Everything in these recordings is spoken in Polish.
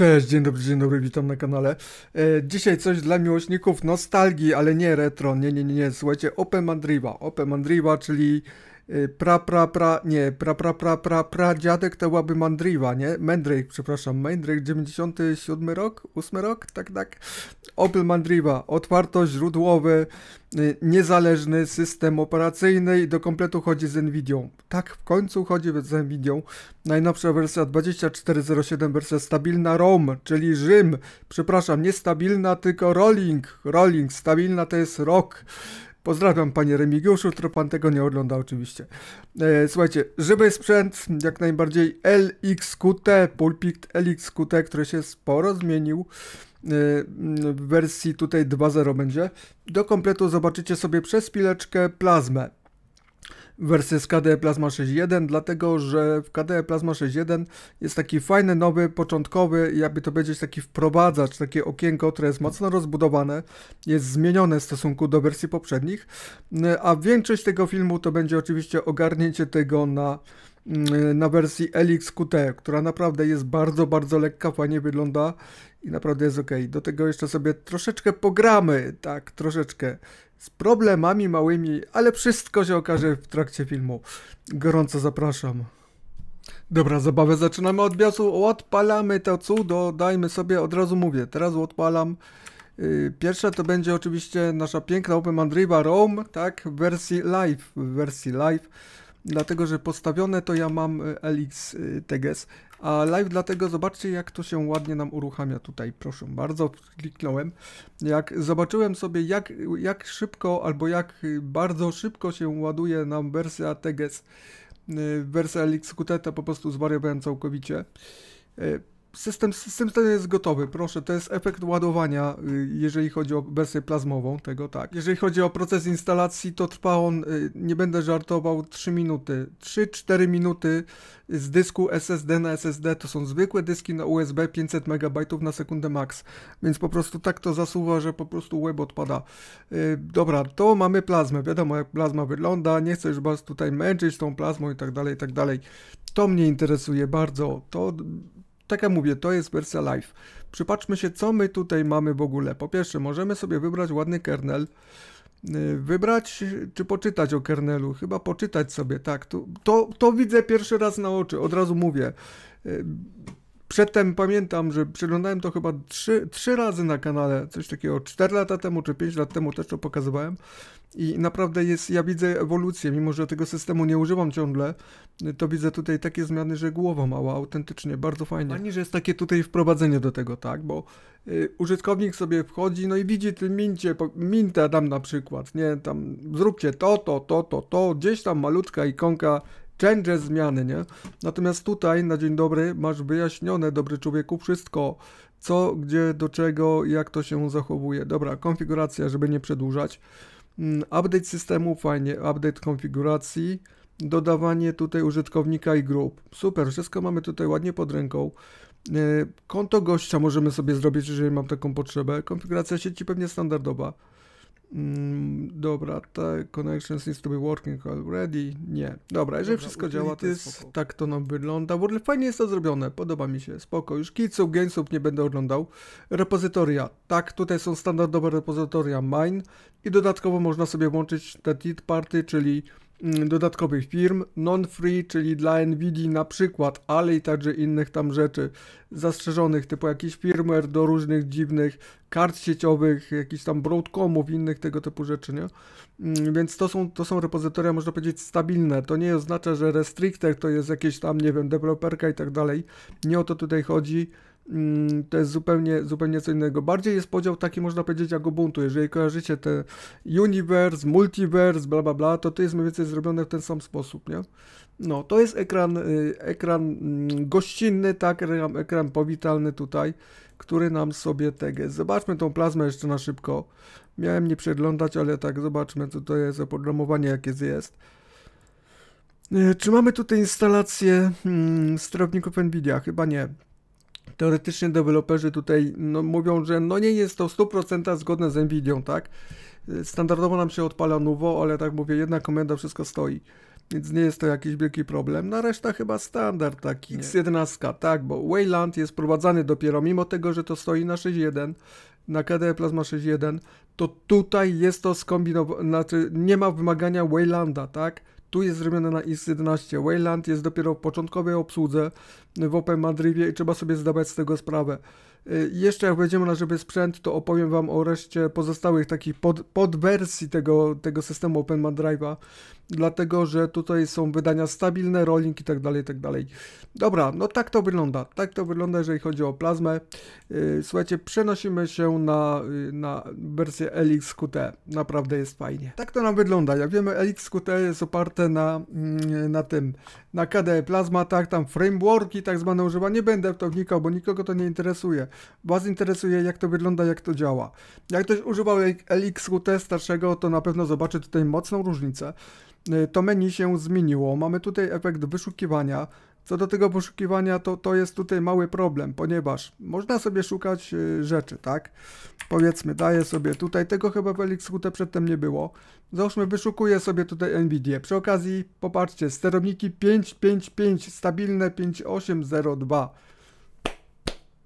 Cześć, dzień dobry, dzień dobry, witam na kanale. E, dzisiaj coś dla miłośników nostalgii, ale nie retro, nie, nie, nie, nie. słuchajcie, Open Mandriva, Open Mandriva, czyli Y, pra, pra, pra, nie, pra, pra, pra, pra, pra dziadek to byłaby Mandriwa, nie? Mandrake, przepraszam, Mandrake, 97 rok, 8 rok, tak, tak. Opel Mandriwa, otwarto źródłowe y, niezależny system operacyjny i do kompletu chodzi z Nvidią. Tak, w końcu chodzi z Nvidią. Najnowsza wersja 2407, wersja stabilna ROM, czyli Rzym. Przepraszam, nie stabilna, tylko rolling. Rolling, stabilna to jest rok. Pozdrawiam panie Remigiuszu, który pan tego nie ogląda oczywiście. E, słuchajcie, żywy sprzęt, jak najbardziej LXQT, pulpit LXQT, który się sporo zmienił e, w wersji tutaj 2.0 będzie. Do kompletu zobaczycie sobie przez chwileczkę plazmę z KDE Plasma 6.1, dlatego że w KDE Plasma 6.1 jest taki fajny, nowy, początkowy, jakby to powiedzieć, taki wprowadzacz, takie okienko, które jest mocno rozbudowane, jest zmienione w stosunku do wersji poprzednich, a większość tego filmu to będzie oczywiście ogarnięcie tego na Mm, na wersji LXQT, która naprawdę jest bardzo, bardzo lekka, fajnie wygląda i naprawdę jest ok. Do tego jeszcze sobie troszeczkę pogramy, tak, troszeczkę z problemami małymi, ale wszystko się okaże w trakcie filmu. Gorąco zapraszam. Dobra, zabawę zaczynamy od biosu. odpalamy to cudo, dajmy sobie, od razu mówię, teraz odpalam. Y, Pierwsza to będzie oczywiście nasza piękna Open Mandriva Rome, tak, w wersji live, w wersji live dlatego że postawione to ja mam y, Elix y, Teges, a live dlatego zobaczcie jak to się ładnie nam uruchamia tutaj, proszę bardzo, kliknąłem. Jak zobaczyłem sobie jak, jak szybko albo jak bardzo szybko się ładuje nam wersja Teges, y, wersja Elix QT, to po prostu zwariowałem całkowicie system, system ten jest gotowy, proszę, to jest efekt ładowania, y, jeżeli chodzi o wersję plazmową tego, tak. Jeżeli chodzi o proces instalacji, to trwa on, y, nie będę żartował, 3 minuty, 3-4 minuty z dysku SSD na SSD, to są zwykłe dyski na USB 500 MB na sekundę max, więc po prostu tak to zasuwa, że po prostu web odpada. Y, dobra, to mamy plazmę, wiadomo jak plazma wygląda, nie chcę już was tutaj męczyć tą plazmą i tak dalej, i tak dalej. To mnie interesuje bardzo, to tak jak mówię, to jest wersja live. Przypatrzmy się, co my tutaj mamy w ogóle. Po pierwsze, możemy sobie wybrać ładny kernel. Y, wybrać czy poczytać o kernelu? Chyba poczytać sobie, tak. To, to, to widzę pierwszy raz na oczy, od razu mówię. Y, Przedtem pamiętam, że przeglądałem to chyba trzy, trzy razy na kanale, coś takiego 4 lata temu czy 5 lat temu też to pokazywałem. I naprawdę jest, ja widzę ewolucję, mimo że tego systemu nie używam ciągle, to widzę tutaj takie zmiany, że głowa mała, autentycznie, bardzo fajnie. Ani, że jest takie tutaj wprowadzenie do tego, tak, bo y, użytkownik sobie wchodzi, no i widzi tym mincie, minta tam na przykład, nie, tam zróbcie to, to, to, to, to, gdzieś tam malutka ikonka change zmiany, nie? Natomiast tutaj na dzień dobry masz wyjaśnione, dobry człowieku, wszystko, co, gdzie, do czego, jak to się zachowuje. Dobra, konfiguracja, żeby nie przedłużać. Mm, update systemu, fajnie, update konfiguracji, dodawanie tutaj użytkownika i grup. Super, wszystko mamy tutaj ładnie pod ręką. Y, konto gościa możemy sobie zrobić, jeżeli mam taką potrzebę. Konfiguracja sieci pewnie standardowa. Mm, dobra, te connection seems to be working already. Nie. Dobra, jeżeli dobra, wszystko działa, to jest, tak to nam wygląda. ogóle fajnie jest to zrobione, podoba mi się, spoko. Już Kitsub, Gamesub nie będę oglądał. Repozytoria. Tak, tutaj są standardowe repozytoria mine i dodatkowo można sobie włączyć te third party, czyli Mm, dodatkowych firm, non-free, czyli dla NVIDIA, na przykład, ale i także innych tam rzeczy zastrzeżonych, typu jakiś firmware do różnych dziwnych kart sieciowych, jakichś tam broadcomów, innych tego typu rzeczy, nie? Mm, więc to są, to są repozytoria, można powiedzieć, stabilne. To nie oznacza, że restrictor to jest jakieś tam, nie wiem, deweloperka i tak dalej. Nie o to tutaj chodzi. Mm, to jest zupełnie, zupełnie co innego. Bardziej jest podział taki, można powiedzieć, jak Ubuntu. Jeżeli kojarzycie te universe, multiverse, bla bla bla, to to jest mniej więcej zrobione w ten sam sposób, nie? No, to jest ekran, y, ekran mm, gościnny, tak, ekran powitalny tutaj, który nam sobie tego. Zobaczmy tą plazmę jeszcze na szybko. Miałem nie przeglądać, ale tak, zobaczmy, co to jest oprogramowanie, jakie jest. Y, czy mamy tutaj instalację hmm, sterowników NVIDIA? Chyba nie teoretycznie deweloperzy tutaj no, mówią, że no nie jest to 100% zgodne z Nvidią, tak? Standardowo nam się odpala nowo, ale tak mówię, jedna komenda wszystko stoi. Więc nie jest to jakiś wielki problem. Na no, reszta chyba standard, tak, X11, tak, bo Wayland jest prowadzany dopiero, mimo tego, że to stoi na 6.1, na KDE Plasma 6.1, to tutaj jest to skombinowane, znaczy nie ma wymagania Waylanda, tak? Tu jest zrobione na IS-11. Wayland jest dopiero w początkowej obsłudze w Open Madrywie i trzeba sobie zdawać z tego sprawę. Y, jeszcze jak będziemy na żeby sprzęt, to opowiem Wam o reszcie pozostałych takich pod, podwersji tego, tego systemu OpenMan Drive'a, dlatego że tutaj są wydania stabilne, rolling i tak dalej, i tak dalej. Dobra, no tak to wygląda, tak to wygląda, jeżeli chodzi o plazmę. Y, słuchajcie, przenosimy się na, y, na wersję LXQT, naprawdę jest fajnie. Tak to nam wygląda, jak wiemy LXQT jest oparte na, mm, na tym, na KDE Plasma, tak, tam frameworki tak zwane używa, nie będę w to wnikał, bo nikogo to nie interesuje. Was interesuje, jak to wygląda, jak to działa. Jak ktoś używał LXQT starszego, to na pewno zobaczy tutaj mocną różnicę. Y, to menu się zmieniło. Mamy tutaj efekt wyszukiwania. Co do tego poszukiwania, to, to jest tutaj mały problem, ponieważ można sobie szukać y, rzeczy, tak? Powiedzmy, daję sobie tutaj, tego chyba w LXQT przedtem nie było. Załóżmy, wyszukuję sobie tutaj NVIDIA. Przy okazji, popatrzcie, sterowniki 555, stabilne 5802.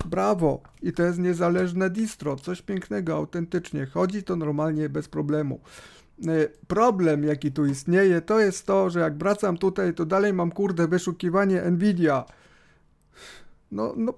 Brawo! I to jest niezależne distro, coś pięknego, autentycznie. Chodzi to normalnie bez problemu. E, problem, jaki tu istnieje, to jest to, że jak wracam tutaj, to dalej mam kurde wyszukiwanie Nvidia. No, no,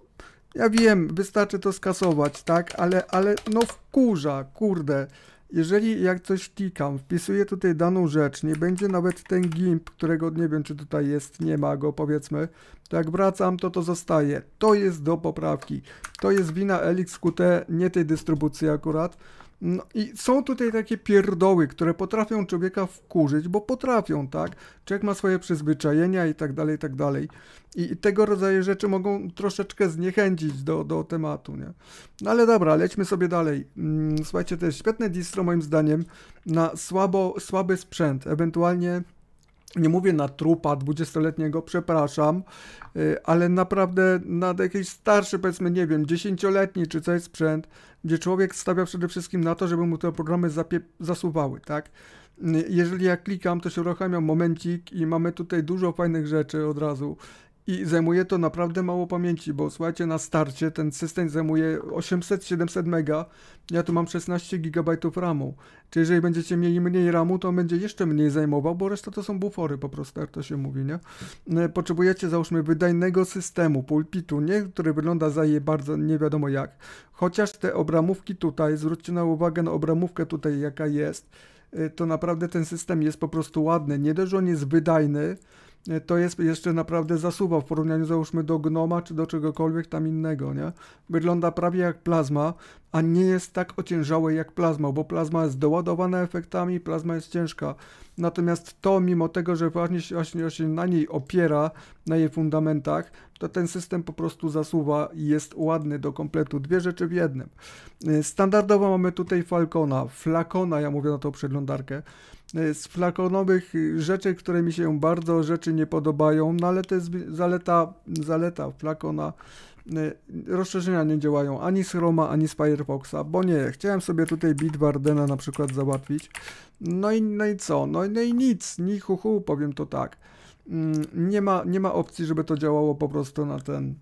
ja wiem, wystarczy to skasować, tak? Ale, ale no wkurza, kurde jeżeli jak coś klikam, wpisuję tutaj daną rzecz, nie będzie nawet ten GIMP, którego nie wiem czy tutaj jest, nie ma go powiedzmy, to jak wracam to to zostaje. To jest do poprawki. To jest wina LXQT, nie tej dystrybucji akurat. No i są tutaj takie pierdoły, które potrafią człowieka wkurzyć, bo potrafią, tak? Człowiek ma swoje przyzwyczajenia i tak dalej, i tak dalej. I tego rodzaju rzeczy mogą troszeczkę zniechęcić do, do tematu, nie? No ale dobra, lećmy sobie dalej. Mm, słuchajcie, to jest świetne distro moim zdaniem na słabo, słaby sprzęt, ewentualnie nie mówię na trupa 20-letniego, przepraszam, y, ale naprawdę na jakiś starszy, powiedzmy, nie wiem, 10-letni czy coś sprzęt, gdzie człowiek stawia przede wszystkim na to, żeby mu te programy zasuwały, tak? Y, jeżeli ja klikam, to się uruchamia momencik i mamy tutaj dużo fajnych rzeczy od razu i zajmuje to naprawdę mało pamięci, bo słuchajcie, na starcie ten system zajmuje 800-700 mega, ja tu mam 16 GB RAMu, czyli jeżeli będziecie mieli mniej RAMu, to będzie jeszcze mniej zajmował, bo reszta to są bufory po prostu, jak to się mówi, nie? E, potrzebujecie załóżmy wydajnego systemu, pulpitu, nie? Który wygląda za je bardzo nie wiadomo jak, chociaż te obramówki tutaj, zwróćcie na uwagę na obramówkę tutaj, jaka jest, e, to naprawdę ten system jest po prostu ładny, nie dość, że on jest wydajny, E, to jest jeszcze naprawdę zasuwa w porównaniu załóżmy do gnoma czy do czegokolwiek tam innego, nie? Wygląda prawie jak plazma, a nie jest tak ociężałe jak plazma, bo plazma jest doładowana efektami, plazma jest ciężka. Natomiast to, mimo tego, że właśnie właśnie się na niej opiera, na jej fundamentach, to ten system po prostu zasuwa i jest ładny do kompletu. Dwie rzeczy w jednym. E, standardowo mamy tutaj Falcona, Flakona, ja mówię na tą przeglądarkę. Y, z flakonowych y, rzeczy, które mi się bardzo rzeczy nie podobają, no ale to jest zaleta, zaleta flakona y, rozszerzenia nie działają ani z Chroma, ani z Firefoxa, bo nie, chciałem sobie tutaj Bitwardena na przykład załatwić. No i, no i co? No, no i nic, ni hu, hu powiem to tak. Mm, nie ma, nie ma opcji, żeby to działało po prostu na ten,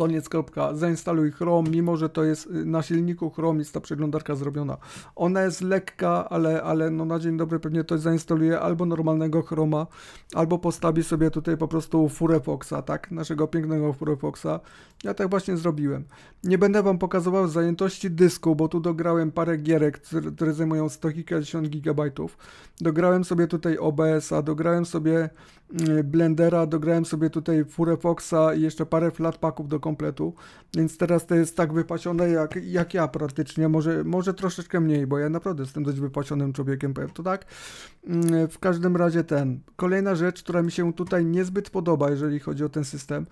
koniec, kropka, zainstaluj Chrome, mimo że to jest y, na silniku Chrome jest ta przeglądarka zrobiona. Ona jest lekka, ale, ale no na dzień dobry pewnie ktoś zainstaluje albo normalnego Chroma, albo postawi sobie tutaj po prostu Furefoxa, tak, naszego pięknego Furefoxa. Ja tak właśnie zrobiłem. Nie będę Wam pokazywał zajętości dysku, bo tu dograłem parę gierek, które zajmują 100 kilkadziesiąt gigabajtów. Dograłem sobie tutaj OBS-a, dograłem sobie Y, Blendera, dograłem sobie tutaj furę Foxa i jeszcze parę flatpaków do kompletu, więc teraz to jest tak wypasione jak, jak ja praktycznie, może, może troszeczkę mniej, bo ja naprawdę jestem dość wypasionym człowiekiem, powiem to tak. Y, w każdym razie ten. Kolejna rzecz, która mi się tutaj niezbyt podoba, jeżeli chodzi o ten system,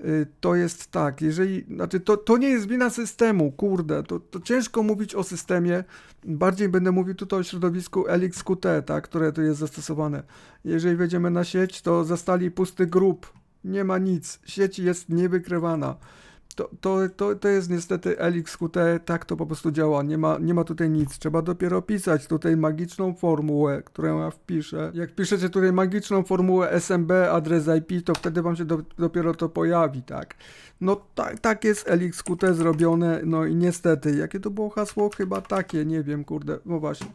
y, to jest tak, jeżeli, znaczy to, to nie jest wina systemu, kurde, to, to ciężko mówić o systemie, bardziej będę mówił tutaj o środowisku LXQT, tak, które tu jest zastosowane. Jeżeli wejdziemy na sieć, to zastali pusty grób. Nie ma nic. Sieć jest niewykrywana to, to, to, to jest niestety LXQT, tak to po prostu działa, nie ma, nie ma tutaj nic, trzeba dopiero pisać tutaj magiczną formułę, którą ja wpiszę. Jak piszecie tutaj magiczną formułę SMB, adres IP, to wtedy wam się do, dopiero to pojawi, tak. No ta, tak jest LXQT zrobione, no i niestety, jakie to było hasło? Chyba takie, nie wiem, kurde, no właśnie.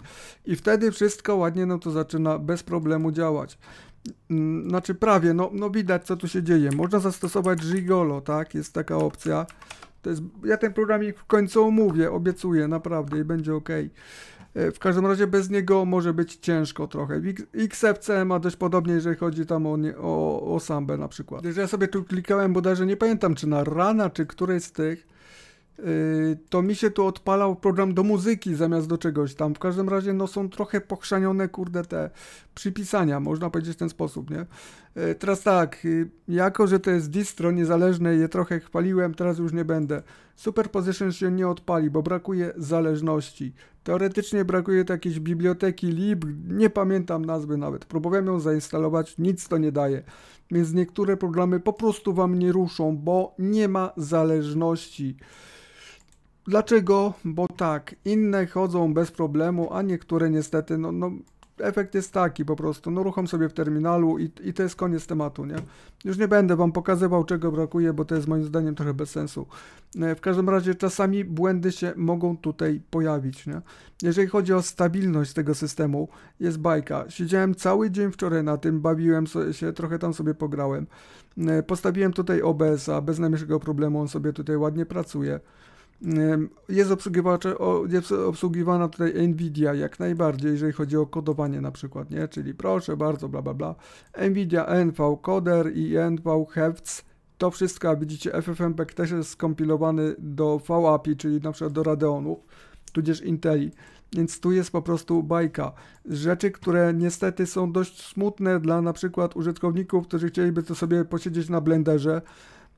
I wtedy wszystko ładnie, no to zaczyna bez problemu działać. Mm, znaczy prawie, no, no widać co tu się dzieje. Można zastosować Gigolo, tak? Jest taka opcja. To jest, ja ten programik w końcu omówię, obiecuję, naprawdę i będzie ok. E, w każdym razie bez niego może być ciężko trochę. XFC ma dość podobnie, jeżeli chodzi tam o, o, o sambę na przykład. Jeżeli ja sobie tu klikałem, bodajże nie pamiętam, czy na rana, czy któryś z tych, Y, to mi się tu odpalał program do muzyki zamiast do czegoś tam. W każdym razie no są trochę pochrzanione, kurde, te przypisania, można powiedzieć w ten sposób, nie? Y, teraz tak, y, jako że to jest distro niezależne, je trochę chwaliłem, teraz już nie będę. Superposition się nie odpali, bo brakuje zależności. Teoretycznie brakuje tu jakiejś biblioteki lib, nie pamiętam nazwy nawet. Próbowałem ją zainstalować, nic to nie daje. Więc niektóre programy po prostu wam nie ruszą, bo nie ma zależności. Dlaczego? Bo tak, inne chodzą bez problemu, a niektóre niestety, no, no efekt jest taki po prostu, no ruchom sobie w terminalu i, i to jest koniec tematu, nie? Już nie będę Wam pokazywał, czego brakuje, bo to jest moim zdaniem trochę bez sensu. E, w każdym razie czasami błędy się mogą tutaj pojawić, nie? Jeżeli chodzi o stabilność tego systemu, jest bajka. Siedziałem cały dzień wczoraj na tym, bawiłem się, trochę tam sobie pograłem. E, postawiłem tutaj OBS-a, bez najmniejszego problemu on sobie tutaj ładnie pracuje. Jest obsługiwana tutaj NVIDIA jak najbardziej, jeżeli chodzi o kodowanie na przykład, nie? Czyli proszę bardzo, bla bla bla. NVIDIA NV Coder i NV Hefts. To wszystko, jak widzicie, FFmpeg też jest skompilowany do VAPI, czyli na przykład do Radeonów, tudzież Inteli. Więc tu jest po prostu bajka. Rzeczy, które niestety są dość smutne dla na przykład użytkowników, którzy chcieliby to sobie posiedzieć na blenderze,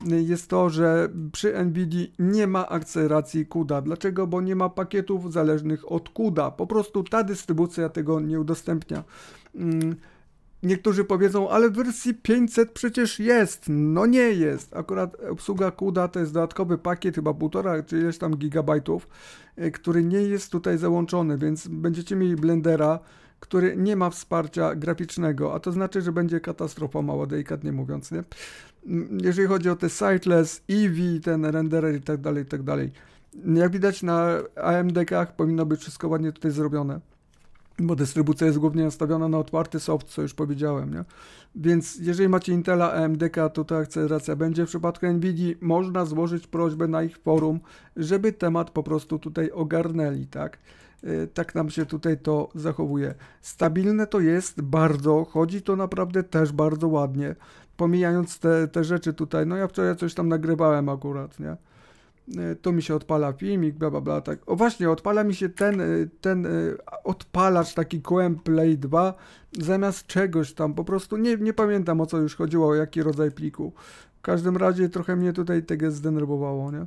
jest to, że przy NVIDIA nie ma akceleracji CUDA. Dlaczego? Bo nie ma pakietów zależnych od CUDA. Po prostu ta dystrybucja tego nie udostępnia. Mm, niektórzy powiedzą, ale w wersji 500 przecież jest. No nie jest. Akurat obsługa CUDA to jest dodatkowy pakiet, chyba półtora czy ileś tam gigabajtów, y, który nie jest tutaj załączony, więc będziecie mieli Blendera, który nie ma wsparcia graficznego, a to znaczy, że będzie katastrofa, mało delikatnie mówiąc. Nie? Mm, jeżeli chodzi o te Sightless, Eevee, ten renderer i tak dalej, i tak dalej. Jak widać na AMD-kach powinno być wszystko ładnie tutaj zrobione bo dystrybucja jest głównie nastawiona na otwarty soft, co już powiedziałem, nie? Więc jeżeli macie Intela, amd to ta akceleracja będzie. W przypadku NVIDII można złożyć prośbę na ich forum, żeby temat po prostu tutaj ogarnęli, tak? Y, tak nam się tutaj to zachowuje. Stabilne to jest bardzo, chodzi to naprawdę też bardzo ładnie, pomijając te, te rzeczy tutaj. No ja wczoraj coś tam nagrywałem akurat, nie? E, tu mi się odpala filmik, bla bla bla, tak. O właśnie, odpala mi się ten, e, ten e, odpalacz taki QM Play 2 zamiast czegoś tam, po prostu nie, nie pamiętam o co już chodziło, o jaki rodzaj pliku. W każdym razie trochę mnie tutaj tego zdenerwowało, nie?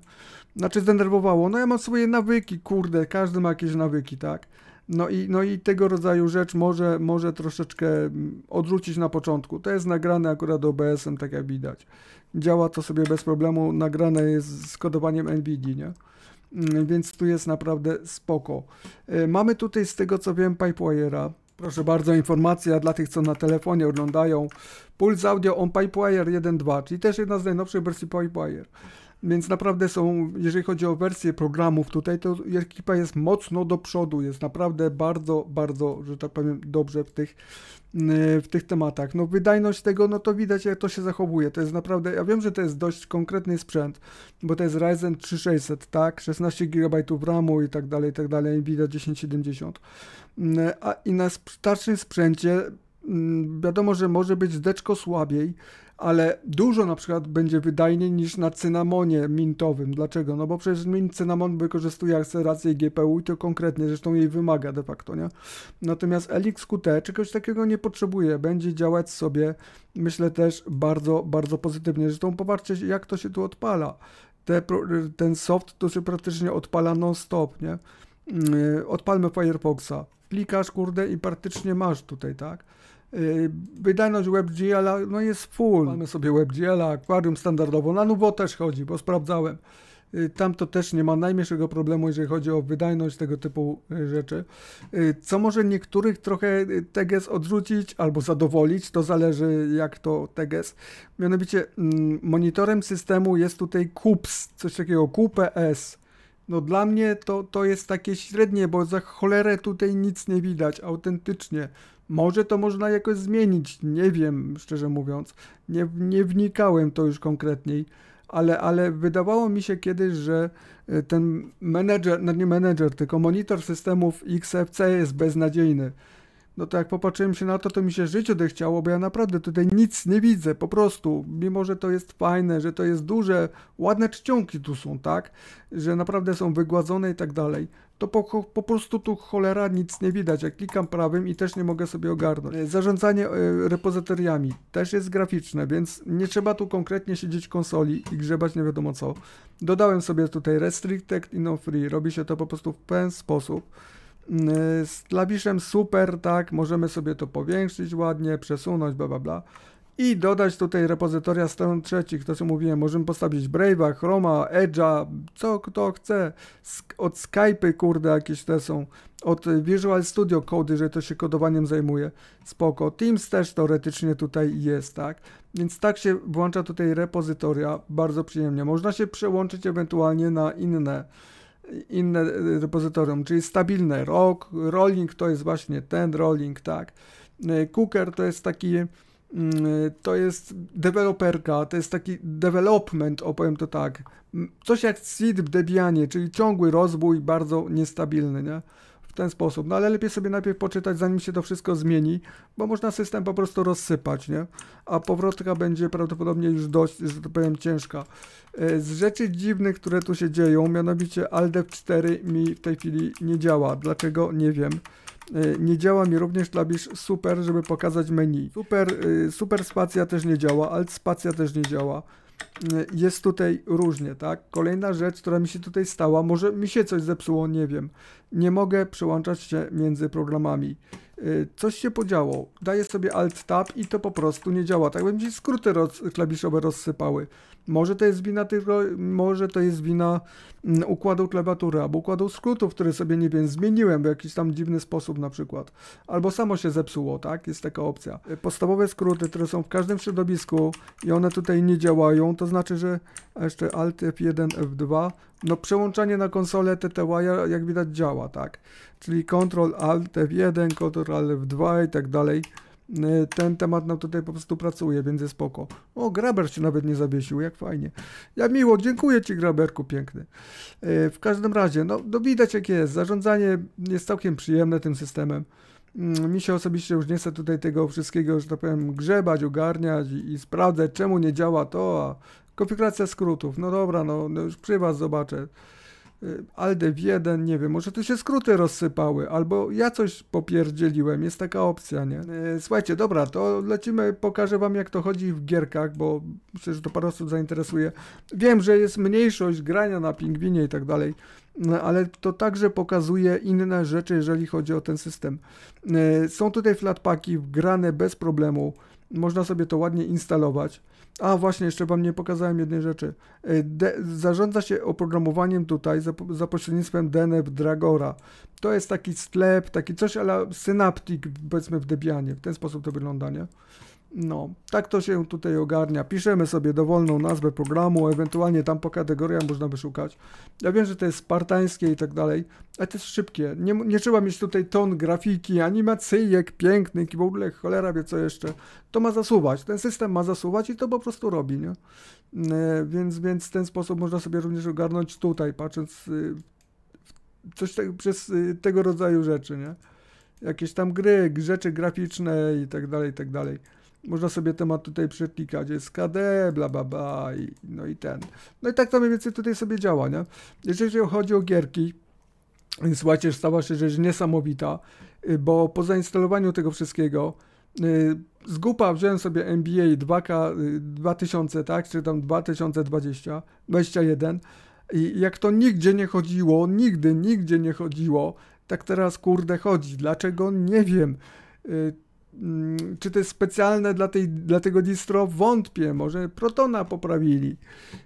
Znaczy zdenerwowało, no ja mam swoje nawyki, kurde, każdy ma jakieś nawyki, tak? No i, no i tego rodzaju rzecz może, może troszeczkę mm, odrzucić na początku. To jest nagrane akurat OBS-em, tak jak widać. Działa to sobie bez problemu, nagrane jest z kodowaniem NVIDIA, nie? Mm, więc tu jest naprawdę spoko. E, mamy tutaj z tego co wiem PipeWire'a. Proszę bardzo, informacja dla tych, co na telefonie oglądają. Puls Audio on Pipewire 1.2, czyli też jedna z najnowszych wersji Pipewire. Więc naprawdę są, jeżeli chodzi o wersję programów tutaj, to ekipa jest mocno do przodu, jest naprawdę bardzo, bardzo, że tak powiem, dobrze w tych, e, w tych tematach. No wydajność tego, no to widać jak to się zachowuje, to jest naprawdę, ja wiem, że to jest dość konkretny sprzęt, bo to jest Ryzen 3600, tak, 16 GB RAMu i tak dalej, i tak dalej, Nvidia 1070, e, a i na starszym sprzęcie Mm, wiadomo, że może być zdeczko słabiej, ale dużo na przykład będzie wydajniej niż na cynamonie mintowym. Dlaczego? No bo przecież mint cynamon wykorzystuje akcelerację GPU i to konkretnie, zresztą jej wymaga de facto, nie? Natomiast QT czegoś takiego nie potrzebuje, będzie działać sobie, myślę też bardzo, bardzo pozytywnie. Zresztą popatrzcie, jak to się tu odpala. Te, ten soft to się praktycznie odpala non-stop, nie? Mm, odpalmy Firefoxa. Klikasz, kurde, i praktycznie masz tutaj, tak? Y, wydajność WebGL no jest full. Mamy sobie WebGL, akwarium standardowo. Na Nubo też chodzi, bo sprawdzałem. Y, tam to też nie ma najmniejszego problemu, jeżeli chodzi o wydajność tego typu y, rzeczy. Co może niektórych trochę TGS odrzucić albo zadowolić, to zależy jak to TGS. Mianowicie mm, monitorem systemu jest tutaj KUPS, coś takiego QPS. No dla mnie to, to jest takie średnie, bo za cholerę tutaj nic nie widać autentycznie. Może to można jakoś zmienić, nie wiem, szczerze mówiąc. Nie, nie wnikałem to już konkretniej, ale, ale wydawało mi się kiedyś, że e, ten menedżer, no nie menedżer, tylko monitor systemów XFC jest beznadziejny. No to jak popatrzyłem się na to, to mi się życie odechciało, bo ja naprawdę tutaj nic nie widzę, po prostu, mimo że to jest fajne, że to jest duże, ładne czcionki tu są, tak, że naprawdę są wygładzone i tak dalej, to po, po prostu tu cholera nic nie widać. Jak klikam prawym i też nie mogę sobie ogarnąć. E, zarządzanie e, repozytoriami też jest graficzne, więc nie trzeba tu konkretnie siedzieć w konsoli i grzebać nie wiadomo co. Dodałem sobie tutaj restricted i no free. Robi się to po prostu w ten sposób. Mm, e, z klawiszem super, tak, możemy sobie to powiększyć ładnie, przesunąć, bla bla bla i dodać tutaj repozytoria stron trzecich, to co mówiłem, możemy postawić Brave'a, Chroma, Edge'a, co kto chce, od Skype'y kurde jakieś te są, od Visual Studio Code, że to się kodowaniem zajmuje, spoko, Teams też teoretycznie tutaj jest, tak, więc tak się włącza tutaj repozytoria, bardzo przyjemnie, można się przełączyć ewentualnie na inne, inne e, repozytorium, czyli stabilne, rock, rolling to jest właśnie ten rolling, tak, e, cooker to jest taki Mm, y, to jest deweloperka, to jest taki development, opowiem to tak. Mm, coś jak seed debianie, czyli ciągły rozwój, bardzo niestabilny, nie? W ten sposób. No ale lepiej sobie najpierw poczytać, zanim się to wszystko zmieni, bo można system po prostu rozsypać, nie? A powrotka będzie prawdopodobnie już dość, że to tak powiem, ciężka. Y, z rzeczy dziwnych, które tu się dzieją, mianowicie Aldep 4 mi w tej chwili nie działa. Dlaczego? Nie wiem. Y, nie działa mi również klawisz super, żeby pokazać menu. Super, y, super spacja też nie działa, alt spacja też nie działa. Y, jest tutaj różnie, tak? Kolejna rzecz, która mi się tutaj stała, może mi się coś zepsuło, nie wiem. Nie mogę przełączać się między programami. Coś się podziało. Daję sobie alt tab i to po prostu nie działa. Tak bym się skróty roz, klawiszowe rozsypały. Może to jest wina tylko, może to jest wina mm, układu klawiatury albo układu skrótów, który sobie nie wiem, zmieniłem w jakiś tam dziwny sposób na przykład. Albo samo się zepsuło, tak? Jest taka opcja. Podstawowe skróty, które są w każdym środowisku i one tutaj nie działają, to znaczy, że jeszcze Alt F1, F2, no przełączanie na konsolę TTY jak widać działa, tak? Czyli Ctrl Alt F1, Ctrl Alt F2 i tak dalej. Y, ten temat nam tutaj po prostu pracuje, więc jest spoko. O, Graber się nawet nie zawiesił, jak fajnie. Ja miło, dziękuję Ci Graberku, piękny. Y, w każdym razie, no, no widać jak jest, zarządzanie jest całkiem przyjemne tym systemem. Mm, mi się osobiście już nie chce tutaj tego wszystkiego, że tak powiem, grzebać, ogarniać i, i sprawdzać, czemu nie działa to, a konfiguracja skrótów, no dobra, no, no już przy Was zobaczę. Y, Alde w jeden, nie wiem, może tu się skróty rozsypały, albo ja coś popierdzieliłem, jest taka opcja, nie? Y, słuchajcie, dobra, to lecimy, pokażę wam jak to chodzi w gierkach, bo myślę, że to parę osób zainteresuje. Wiem, że jest mniejszość grania na pingwinie i tak dalej, no, ale to także pokazuje inne rzeczy, jeżeli chodzi o ten system. Y, są tutaj flatpaki wgrane bez problemu, można sobie to ładnie instalować. A właśnie, jeszcze Wam nie pokazałem jednej rzeczy. Y, de zarządza się oprogramowaniem tutaj za, za pośrednictwem DNF Dragora. To jest taki sklep, taki coś ale synaptik powiedzmy w Debianie. W ten sposób to wygląda, nie? No, tak to się tutaj ogarnia. Piszemy sobie dowolną nazwę programu, ewentualnie tam po kategoriach można by szukać. Ja wiem, że to jest spartańskie i tak dalej, ale to jest szybkie. Nie, nie trzeba mieć tutaj ton grafiki, animacyjek pięknych i w ogóle cholera wie co jeszcze. To ma zasuwać, ten system ma zasuwać i to po prostu robi, nie? E, więc, więc w ten sposób można sobie również ogarnąć tutaj, patrząc y, coś tak, przez y, tego rodzaju rzeczy, nie? Jakieś tam gry, rzeczy graficzne i tak dalej, i tak dalej. Można sobie temat tutaj przeklikać, jest KD, bla, bla, bla i, no i ten. No i tak to mniej więcej tutaj sobie działa, nie? Jeżeli chodzi o gierki, słuchajcie, stała się rzecz niesamowita, y, bo po zainstalowaniu tego wszystkiego y, z wziąłem sobie NBA 2K 2000, tak, czy tam 2020, 21 i jak to nigdzie nie chodziło, nigdy, nigdzie nie chodziło, tak teraz kurde chodzi. Dlaczego? Nie wiem. Y, Mm, czy to jest specjalne dla, tej, dla tego distro? Wątpię, może Protona poprawili.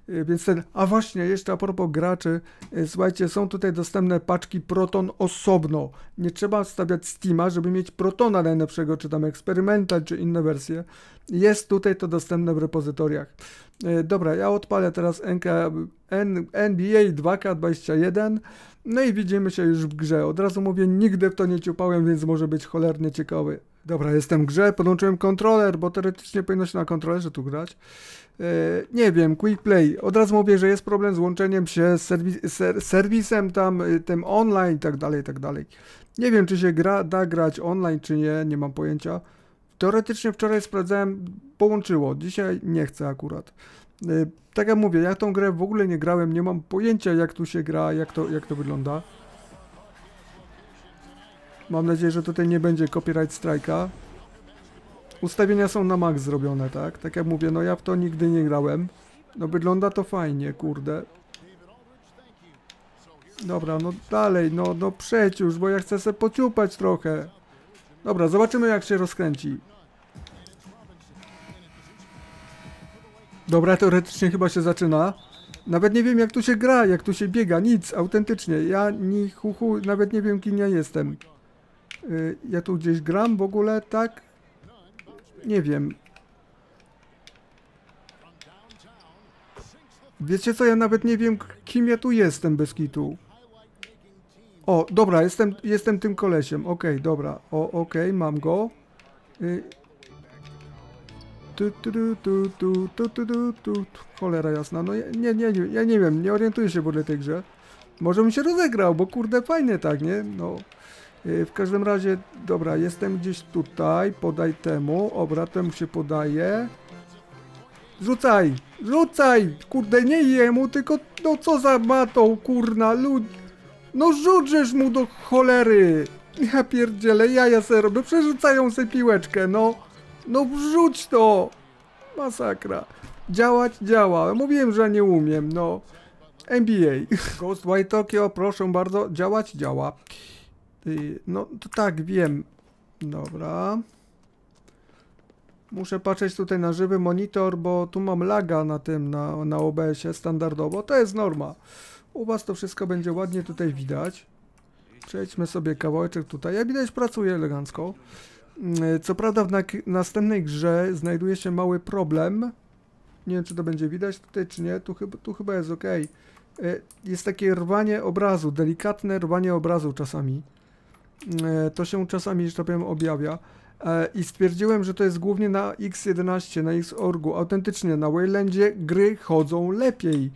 Y, więc ten, a właśnie, jeszcze a propos graczy, y, słuchajcie, są tutaj dostępne paczki Proton osobno. Nie trzeba stawiać Steama, żeby mieć Protona najlepszego, czy tam Experimental, czy inne wersje. Jest tutaj to dostępne w repozytoriach. Y, dobra, ja odpalę teraz NK, N, NBA 2K21. No i widzimy się już w grze. Od razu mówię, nigdy w to nie ciupałem, więc może być cholernie ciekawy. Dobra, jestem w grze, podłączyłem kontroler, bo teoretycznie powinno się na kontrolerze tu grać. E, nie wiem, Quick Play. Od razu mówię, że jest problem z łączeniem się z, ser, serwisem tam, y, tym online i tak dalej, i tak dalej. Nie wiem, czy się gra, da grać online, czy nie, nie mam pojęcia. Teoretycznie wczoraj sprawdzałem, połączyło, dzisiaj nie chcę akurat. Yy, tak jak mówię, ja tą grę w ogóle nie grałem, nie mam pojęcia jak tu się gra, jak to, jak to wygląda. Mam nadzieję, że tutaj nie będzie copyright strike'a. Ustawienia są na max zrobione, tak? Tak jak mówię, no ja w to nigdy nie grałem. No wygląda to fajnie, kurde. Dobra, no dalej, no, no przeć już, bo ja chcę se pociupać trochę. Dobra, zobaczymy jak się rozkręci. Dobra, teoretycznie chyba się zaczyna. Nawet nie wiem jak tu się gra, jak tu się biega, nic, autentycznie. Ja ni hu, hu nawet nie wiem kim ja jestem. Y, ja tu gdzieś gram w ogóle, tak? Nie wiem. Wiecie co, ja nawet nie wiem, kim ja tu jestem bez kitu. O, dobra, jestem, jestem tym kolesiem. Okej, okay, dobra. O, okej, okay, mam go. Tutu, y, tu, tu, tu, tu, tu, tu, tu, tu, tu. Cholera jasna. No nie, nie, nie, ja nie wiem, nie orientuję się w ogóle tej grze. Może bym się rozegrał, bo kurde, fajne tak, nie? No. Y, w każdym razie, dobra, jestem gdzieś tutaj, podaj temu, obra, temu się podaje. Rzucaj, rzucaj, kurde, nie jemu, tylko, no co za matą, kurna, lud... No rzucisz mu do cholery! Ja pierdzielę, jaja se robię, przerzucają sobie piłeczkę, no. No wrzuć to! Masakra. Działać działa, mówiłem, że nie umiem, no. NBA. White Tokyo, proszę bardzo, działać działa. Y, no to tak, wiem. Dobra. Muszę patrzeć tutaj na żywy monitor, bo tu mam laga na tym, na, na OBS-ie standardowo. To jest norma. U was to wszystko będzie ładnie tutaj widać. Przejdźmy sobie kawałeczek tutaj. Jak widać pracuję elegancko. Y, co prawda w na następnej grze znajduje się mały problem. Nie wiem czy to będzie widać tutaj czy nie. Tu, tu chyba jest ok. Jest takie rwanie obrazu, delikatne rwanie obrazu czasami. E, to się czasami, że tak powiem, objawia. E, I stwierdziłem, że to jest głównie na X11, na X-Orgu. Autentycznie na Waylandzie gry chodzą lepiej.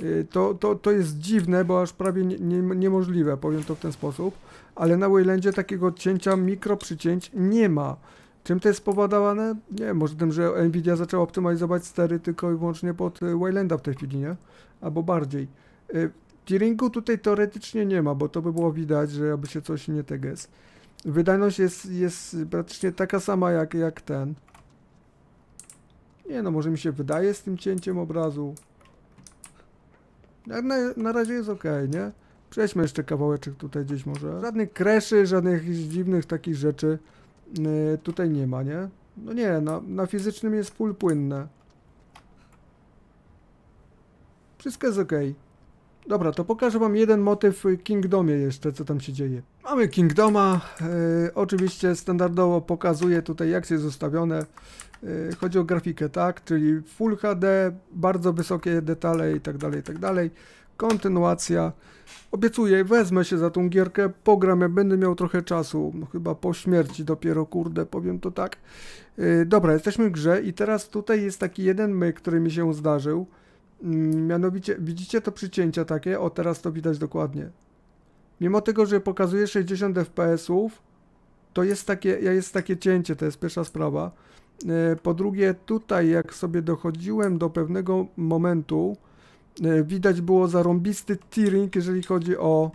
E, to, to, to jest dziwne, bo aż prawie nie, nie, niemożliwe, powiem to w ten sposób. Ale na Waylandzie takiego odcięcia, mikroprzycięć nie ma. Czym to jest spowodowane? Nie, może tym, że Nvidia zaczęła optymalizować stery tylko i wyłącznie pod Waylanda w tej chwili, nie? Albo bardziej. Tearingu tutaj teoretycznie nie ma, bo to by było widać, że aby się coś nie teges. Tak Wydajność jest, jest praktycznie taka sama jak, jak ten. Nie no, może mi się wydaje z tym cięciem obrazu. Jak na, na razie jest ok, nie? Przejdźmy jeszcze kawałeczek tutaj gdzieś może. Żadnych kreszy, żadnych dziwnych takich rzeczy yy, tutaj nie ma, nie? No nie, na, na fizycznym jest full płynne. Wszystko jest ok. Dobra, to pokażę wam jeden motyw w Kingdomie jeszcze, co tam się dzieje. Mamy Kingdoma, e, oczywiście standardowo pokazuje tutaj jak jest zostawione. E, chodzi o grafikę, tak, czyli Full HD, bardzo wysokie detale i tak dalej, i tak dalej. Kontynuacja. Obiecuję, wezmę się za tą gierkę, pogram, jak będę miał trochę czasu, no, chyba po śmierci dopiero, kurde, powiem to tak. E, dobra, jesteśmy w grze i teraz tutaj jest taki jeden myk, który mi się zdarzył. Mm, mianowicie, widzicie to przycięcia takie? O, teraz to widać dokładnie. Mimo tego, że pokazuje 60 fps-ów, to jest takie, jest takie cięcie, to jest pierwsza sprawa. E, po drugie, tutaj jak sobie dochodziłem do pewnego momentu, e, widać było zarąbisty tearing, jeżeli chodzi o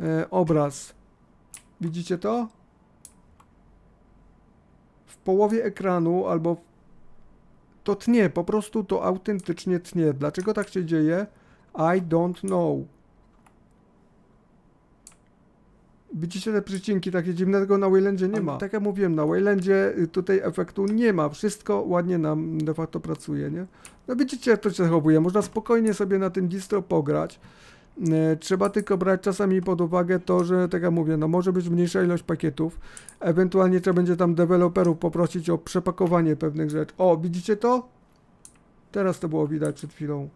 e, obraz. Widzicie to? W połowie ekranu albo to tnie, po prostu to autentycznie tnie. Dlaczego tak się dzieje? I don't know. Widzicie te przycinki takie dziwne, tego na Waylandzie nie ma. Tak jak mówiłem, na Waylandzie y, tutaj efektu nie ma. Wszystko ładnie nam de facto pracuje, nie? No widzicie, jak to się zachowuje. Można spokojnie sobie na tym distro pograć. E, trzeba tylko brać czasami pod uwagę to, że tak jak mówię, no może być mniejsza ilość pakietów, ewentualnie trzeba będzie tam deweloperów poprosić o przepakowanie pewnych rzeczy. O, widzicie to? Teraz to było widać przed chwilą.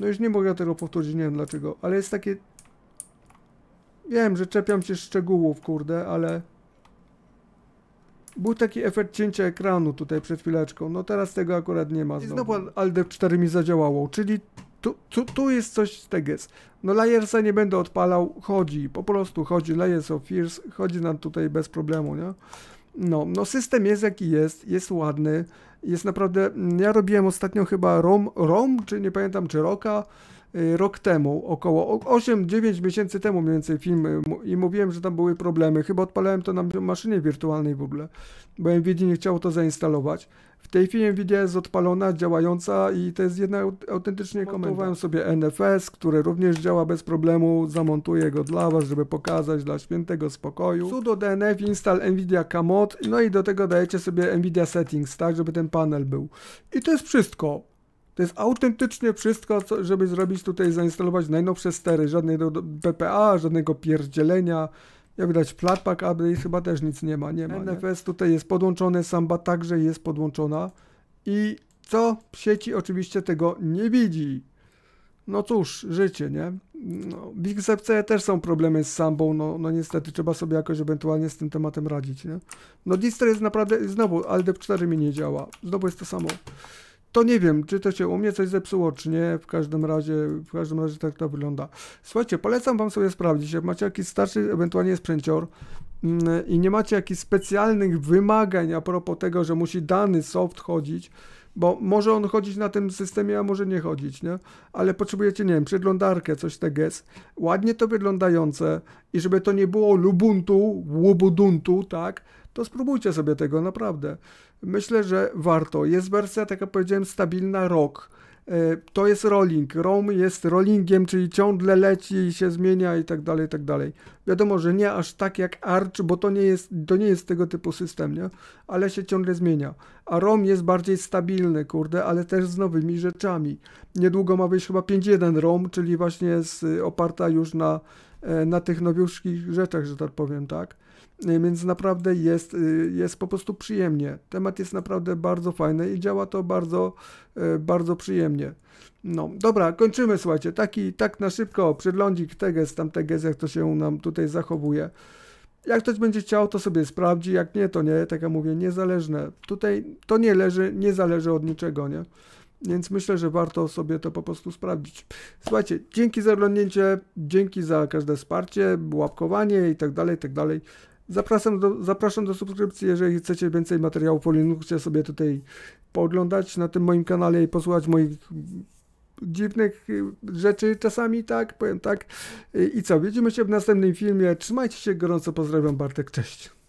No już nie mogę tego powtórzyć, nie wiem dlaczego, ale jest takie... Wiem, że czepiam się szczegółów, kurde, ale... Był taki efekt cięcia ekranu tutaj przed chwileczką, no teraz tego akurat nie ma znowu. I znowu Alde 4 mi zadziałało, czyli tu, tu, tu jest coś z tak tego. No Layersa nie będę odpalał, chodzi, po prostu chodzi, Layers of Fears, chodzi nam tutaj bez problemu, nie? No, no system jest jaki jest, jest ładny, jest naprawdę, mm, ja robiłem ostatnio chyba ROM, ROM czy nie pamiętam, czy ROKA, Y, rok temu, około 8-9 miesięcy temu mniej więcej film y, i mówiłem, że tam były problemy. Chyba odpalałem to na maszynie wirtualnej w ogóle, bo Nvidia nie chciało to zainstalować. W tej chwili Nvidia jest odpalona, działająca i to jest jedna autentycznie komentowałem sobie NFS, który również działa bez problemu, zamontuję go dla Was, żeby pokazać dla świętego spokoju. sudo DNF install Nvidia Kamot, no i do tego dajecie sobie Nvidia Settings, tak, żeby ten panel był. I to jest wszystko. To jest autentycznie wszystko, co, żeby zrobić tutaj, zainstalować najnowsze stery. Żadnego BPA, żadnego pierdzielenia. Jak widać, Flatpak update chyba też nic nie ma, nie ma. NFS nie? tutaj jest podłączone, Samba także jest podłączona. I co? Sieci oczywiście tego nie widzi. No cóż, życie, nie? No, w też są problemy z Sambą, no, no niestety trzeba sobie jakoś ewentualnie z tym tematem radzić, nie? No Distro jest naprawdę, znowu, ALDEP 4 mi nie działa. Znowu jest to samo to nie wiem, czy to się u mnie coś zepsuło, czy nie. W każdym razie, w każdym razie tak to wygląda. Słuchajcie, polecam wam sobie sprawdzić, jak macie jakiś starszy, ewentualnie sprzęcior mm, i nie macie jakichś specjalnych wymagań a propos tego, że musi dany soft chodzić, bo może on chodzić na tym systemie, a może nie chodzić, nie? Ale potrzebujecie, nie wiem, przeglądarkę, coś teges, ładnie to wyglądające i żeby to nie było lubuntu, łubuduntu, tak? To spróbujcie sobie tego, naprawdę. Myślę, że warto. Jest wersja, tak jak powiedziałem, stabilna rok. E, to jest rolling. ROM jest rollingiem, czyli ciągle leci i się zmienia i tak dalej, i tak dalej. Wiadomo, że nie aż tak jak Arch, bo to nie jest, to nie jest tego typu system, nie? Ale się ciągle zmienia. A ROM jest bardziej stabilny, kurde, ale też z nowymi rzeczami. Niedługo ma być chyba 5.1 ROM, czyli właśnie jest oparta już na, e, na tych nowiuszkich rzeczach, że tak powiem, tak? E, więc naprawdę jest, e, jest po prostu przyjemnie. Temat jest naprawdę bardzo fajny i działa to bardzo, bardzo przyjemnie. No, dobra, kończymy, słuchajcie. Taki, tak na szybko, przeglądzik teges, tam jak to się nam tutaj zachowuje. Jak ktoś będzie chciał, to sobie sprawdzi, jak nie, to nie, tak jak mówię, niezależne. Tutaj to nie leży, nie zależy od niczego, nie? Więc myślę, że warto sobie to po prostu sprawdzić. Słuchajcie, dzięki za oglądnięcie, dzięki za każde wsparcie, łapkowanie i tak dalej, i tak dalej. Zapraszam do, zapraszam do subskrypcji, jeżeli chcecie więcej materiału po Linuxie sobie tutaj pooglądać na tym moim kanale i posłuchać moich dziwnych y, rzeczy czasami, tak, powiem tak. Y, I co, widzimy się w następnym filmie. Trzymajcie się gorąco, pozdrawiam Bartek, cześć.